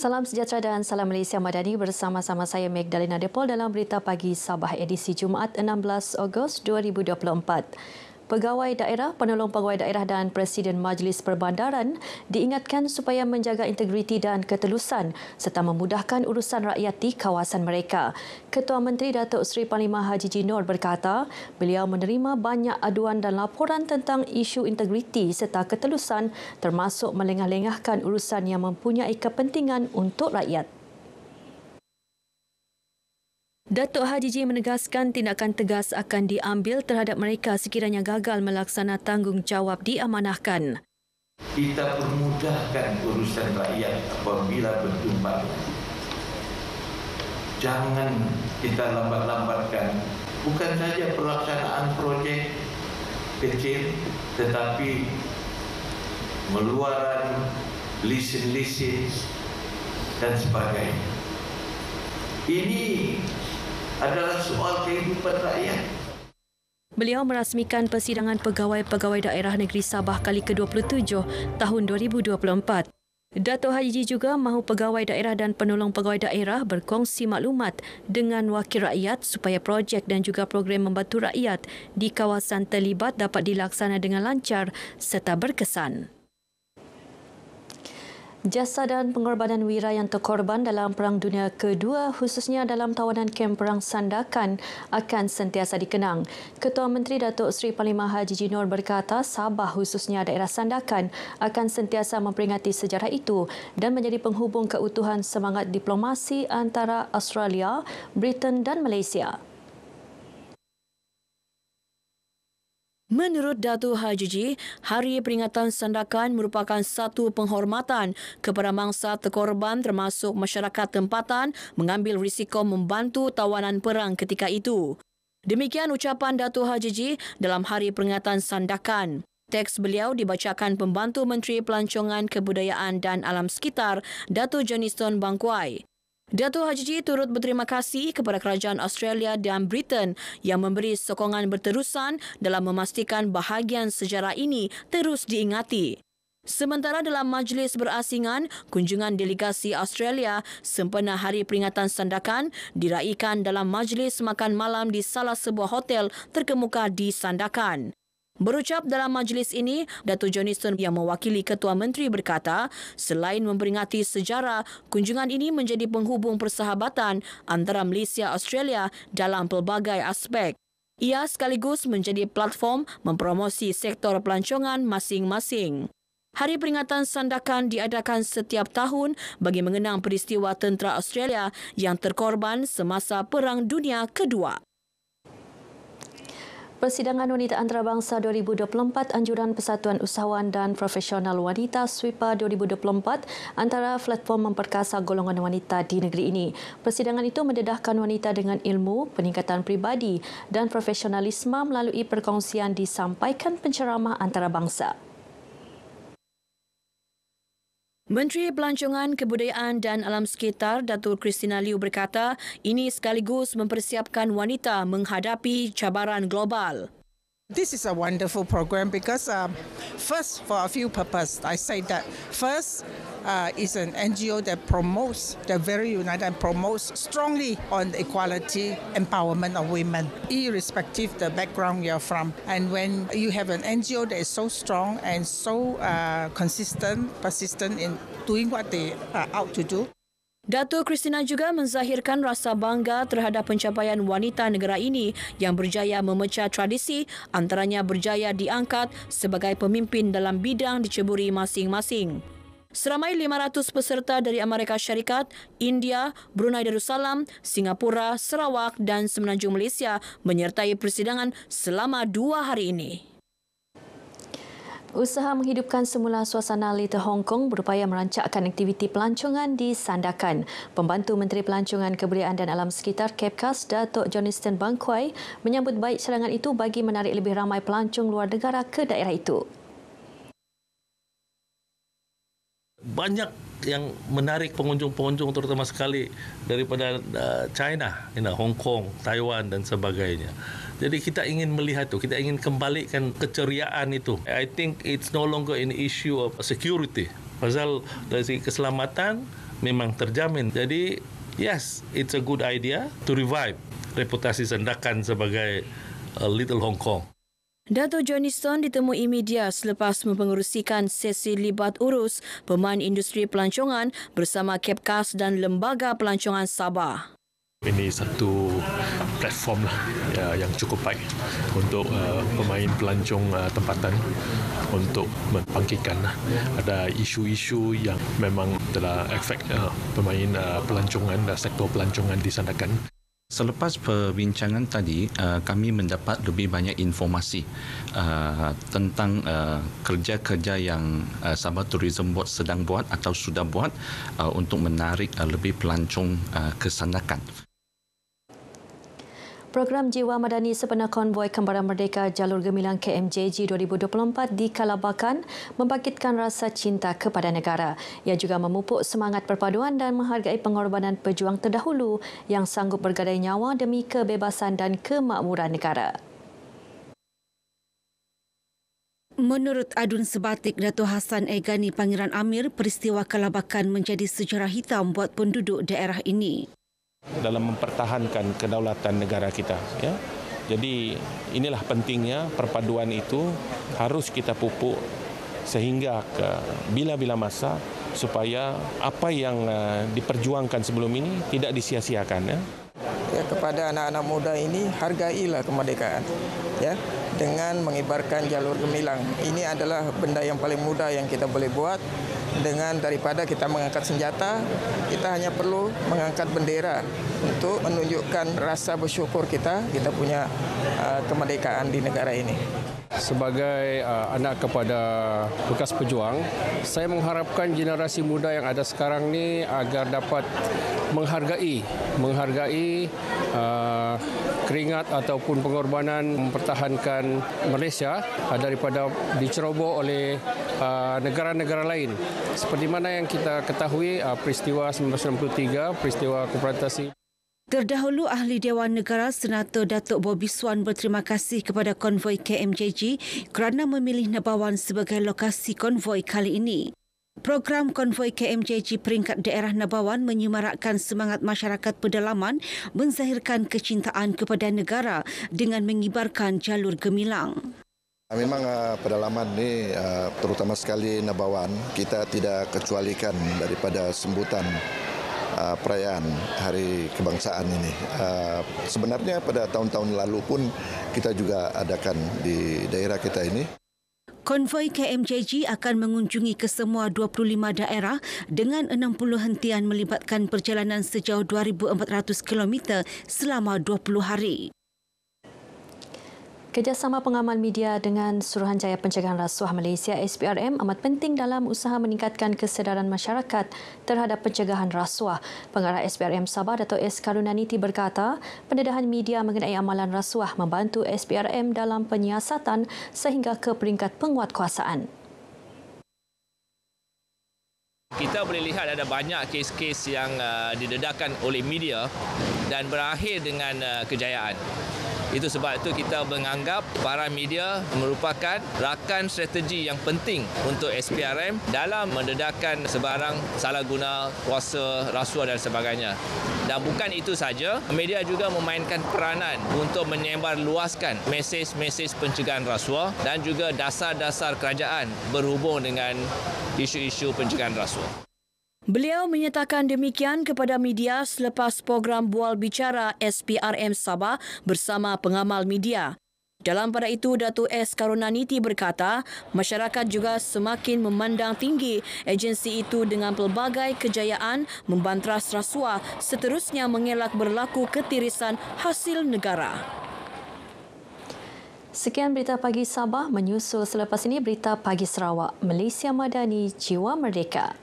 Salam sejahtera dan salam Malaysia Madani bersama-sama saya Magdalena Depol dalam berita pagi Sabah edisi Jumaat 16 Ogos 2024 pegawai daerah, penolong pegawai daerah dan Presiden Majlis Perbandaran diingatkan supaya menjaga integriti dan ketelusan serta memudahkan urusan rakyat di kawasan mereka. Ketua Menteri Datuk Seri Panglima Haji Jinor berkata, beliau menerima banyak aduan dan laporan tentang isu integriti serta ketelusan termasuk melengah-lengahkan urusan yang mempunyai kepentingan untuk rakyat. Datuk Haji J menegaskan tindakan tegas akan diambil terhadap mereka sekiranya gagal melaksana tanggungjawab diamanahkan. Kita permudahkan urusan rakyat apabila berjumpa. Jangan kita lambat-lambatkan. Bukan saja pelaksanaan projek kecil, tetapi meluaran, lisin-lisin, dan sebagainya. Ini adalah soal kehidupan rakyat. Beliau merasmikan persidangan pegawai-pegawai daerah negeri Sabah kali ke-27 tahun 2024. Dato' Haji juga mahu pegawai daerah dan penolong pegawai daerah berkongsi maklumat dengan wakil rakyat supaya projek dan juga program membantu rakyat di kawasan terlibat dapat dilaksana dengan lancar serta berkesan. Jasa dan pengorbanan wira yang terkorban dalam Perang Dunia Kedua khususnya dalam tawanan kem Perang Sandakan akan sentiasa dikenang. Ketua Menteri Datuk Seri Panglima Haji Jinor berkata Sabah khususnya daerah Sandakan akan sentiasa memperingati sejarah itu dan menjadi penghubung keutuhan semangat diplomasi antara Australia, Britain dan Malaysia. Menurut Datu Hajiji, Hari Peringatan Sandakan merupakan satu penghormatan kepada mangsa terkorban termasuk masyarakat tempatan mengambil risiko membantu tawanan perang ketika itu. Demikian ucapan Datu Hajiji dalam Hari Peringatan Sandakan. Teks beliau dibacakan pembantu Menteri Pelancongan Kebudayaan dan Alam Sekitar, Datu Johnston Bangkuai. Dato' Haji Ji turut berterima kasih kepada kerajaan Australia dan Britain yang memberi sokongan berterusan dalam memastikan bahagian sejarah ini terus diingati. Sementara dalam majlis berasingan, kunjungan delegasi Australia sempena Hari Peringatan Sandakan diraikan dalam majlis makan malam di salah sebuah hotel terkemuka di Sandakan. Berucap dalam majlis ini, Datu Johnston yang mewakili Ketua Menteri berkata, selain memperingati sejarah, kunjungan ini menjadi penghubung persahabatan antara Malaysia Australia dalam pelbagai aspek. Ia sekaligus menjadi platform mempromosi sektor pelancongan masing-masing. Hari peringatan sandakan diadakan setiap tahun bagi mengenang peristiwa tentera Australia yang terkorban semasa Perang Dunia Kedua. Persidangan Wanita Antarabangsa 2024 Anjuran Persatuan Usahawan dan Profesional Wanita SWIPA 2024 antara platform memperkasa golongan wanita di negeri ini. Persidangan itu mendedahkan wanita dengan ilmu, peningkatan pribadi dan profesionalisme melalui perkongsian disampaikan penceramah antarabangsa. Menteri Pelancongan Kebudayaan dan Alam Sekitar Datuk Kristina Liu berkata, ini sekaligus mempersiapkan wanita menghadapi cabaran global. This is a wonderful program because um, first, for a few purposes, I say that first uh, is an NGO that promotes, the very united and promotes strongly on equality, empowerment of women, irrespective the background you're from. And when you have an NGO that is so strong and so uh, consistent, persistent in doing what they are out to do, Dato Kristina juga menzahirkan rasa bangga terhadap pencapaian wanita negara ini yang berjaya memecah tradisi antaranya berjaya diangkat sebagai pemimpin dalam bidang diceburi masing-masing. Seramai 500 peserta dari Amerika Syarikat, India, Brunei Darussalam, Singapura, Sarawak dan Semenanjung Malaysia menyertai persidangan selama dua hari ini. Usaha menghidupkan semula suasana Little Hong Kong berupaya merancakkan aktiviti pelancongan di Sandakan. Pembantu Menteri Pelancongan Kebudayaan dan Alam Sekitar Kepkas, Datuk Johniston Bangkuai menyambut baik serangan itu bagi menarik lebih ramai pelancong luar negara ke daerah itu. Banyak yang menarik pengunjung-pengunjung terutama sekali daripada uh, China, Hong Kong, Taiwan dan sebagainya. Jadi kita ingin melihat tu, kita ingin kembalikan keceriaan itu. I think it's no longer an issue of security. Pasal dari segi keselamatan memang terjamin. Jadi yes, it's a good idea to revive reputasi sendakan sebagai a uh, Little Hong Kong. Dato Johnston ditemui media selepas mempengerusikan sesi libat urus pemain industri pelancongan bersama Kepkas dan Lembaga Pelancongan Sabah. Ini satu platform lah ya, yang cukup baik untuk uh, pemain pelancong uh, tempatan untuk membangkitkan lah. ada isu-isu yang memang telah efek uh, pemain uh, pelancongan dan uh, sektor pelancongan disandakan. Selepas perbincangan tadi, uh, kami mendapat lebih banyak informasi uh, tentang uh, kerja-kerja yang Sabah Tourism Board sedang buat atau sudah buat untuk menarik lebih pelancong kesanakan. Program Jiwa Madani sempena konvoi Kembaran Merdeka Jalur Gemilang KMJG 2024 di Kalabakan membangkitkan rasa cinta kepada negara. Ia juga memupuk semangat perpaduan dan menghargai pengorbanan pejuang terdahulu yang sanggup bergadai nyawa demi kebebasan dan kemakmuran negara. Menurut adun sebatik Dato' Hassan Egani Pangeran Amir, peristiwa Kalabakan menjadi sejarah hitam buat penduduk daerah ini dalam mempertahankan kedaulatan negara kita. Ya. Jadi inilah pentingnya perpaduan itu harus kita pupuk sehingga ke bila-bila masa supaya apa yang uh, diperjuangkan sebelum ini tidak disia-siakan. Ya. Ya, kepada anak-anak muda ini hargailah kemerdekaan ya dengan mengibarkan jalur gemilang. Ini adalah benda yang paling mudah yang kita boleh buat dengan daripada kita mengangkat senjata, kita hanya perlu mengangkat bendera untuk menunjukkan rasa bersyukur kita, kita punya uh, kemerdekaan di negara ini. Sebagai uh, anak kepada bekas pejuang, saya mengharapkan generasi muda yang ada sekarang ini agar dapat menghargai, menghargai uh, keringat ataupun pengorbanan mempertahankan Malaysia ah, daripada diceroboh oleh ah, negara-negara lain. Seperti mana yang kita ketahui ah, peristiwa 1963, peristiwa Kooperatasi. Terdahulu Ahli Dewan Negara Senator Datuk Bobby Swan berterima kasih kepada konvoi KMJG kerana memilih Nabawan sebagai lokasi konvoi kali ini. Program konvoi KMJG peringkat daerah Nabawan menyemarakkan semangat masyarakat pedalaman menzahirkan kecintaan kepada negara dengan mengibarkan jalur gemilang. Ah, memang uh, pedalaman ini uh, ah, terutama sekali Nabawan kita tidak kecualikan daripada sembutan uh, perayaan Hari Kebangsaan ini. Uh, sebenarnya pada tahun-tahun lalu pun kita juga adakan di daerah kita ini. Konvoi KMJG akan mengunjungi ke semua 25 daerah dengan 60 hentian melibatkan perjalanan sejauh 2,400 km selama 20 hari. Kerjasama pengamal media dengan Suruhanjaya Pencegahan Rasuah Malaysia SPRM amat penting dalam usaha meningkatkan kesedaran masyarakat terhadap pencegahan rasuah. Pengarah SPRM Sabah Dato S Karunaniti berkata, pendedahan media mengenai amalan rasuah membantu SPRM dalam penyiasatan sehingga ke peringkat penguatkuasaan. Kita boleh lihat ada banyak kes-kes yang uh, didedahkan oleh media dan berakhir dengan uh, kejayaan. Itu sebab itu kita menganggap para media merupakan rakan strategi yang penting untuk SPRM dalam mendedahkan sebarang salah guna kuasa rasuah dan sebagainya. Dan bukan itu saja, media juga memainkan peranan untuk menyebar luaskan mesej-mesej pencegahan rasuah dan juga dasar-dasar kerajaan berhubung dengan isu-isu pencegahan rasuah. Beliau menyatakan demikian kepada media selepas program Bual Bicara SPRM Sabah bersama pengamal media. Dalam pada itu, Datu S. Karunaniti berkata, masyarakat juga semakin memandang tinggi agensi itu dengan pelbagai kejayaan membantras rasuah seterusnya mengelak berlaku ketirisan hasil negara. Sekian berita pagi Sabah menyusul selepas ini berita pagi Sarawak. Malaysia Madani, Jiwa Merdeka.